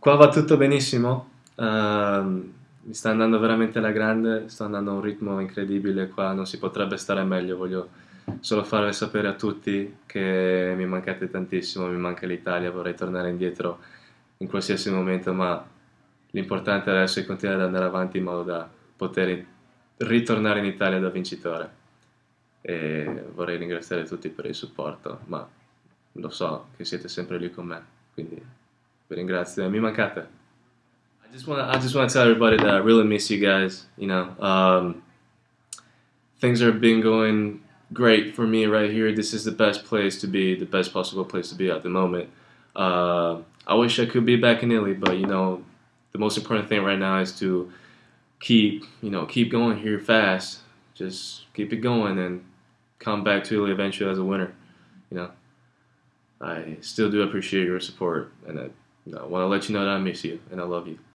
Qua va tutto benissimo, uh, mi sta andando veramente alla grande, sto andando a un ritmo incredibile, qua non si potrebbe stare meglio, voglio solo farvi sapere a tutti che mi mancate tantissimo, mi manca l'Italia, vorrei tornare indietro in qualsiasi momento, ma l'importante adesso è continuare ad andare avanti in modo da poter ritornare in Italia da vincitore. E vorrei ringraziare tutti per il supporto, ma lo so che siete sempre lì con me, quindi Been grazie. Mi I just want to I just want to tell everybody that I really miss you guys. You know, um, things have been going great for me right here. This is the best place to be, the best possible place to be at the moment. Uh, I wish I could be back in Italy, but you know, the most important thing right now is to keep you know keep going here fast. Just keep it going and come back to Italy eventually as a winner. You know, I still do appreciate your support and I I want to let you know that I miss you and I love you.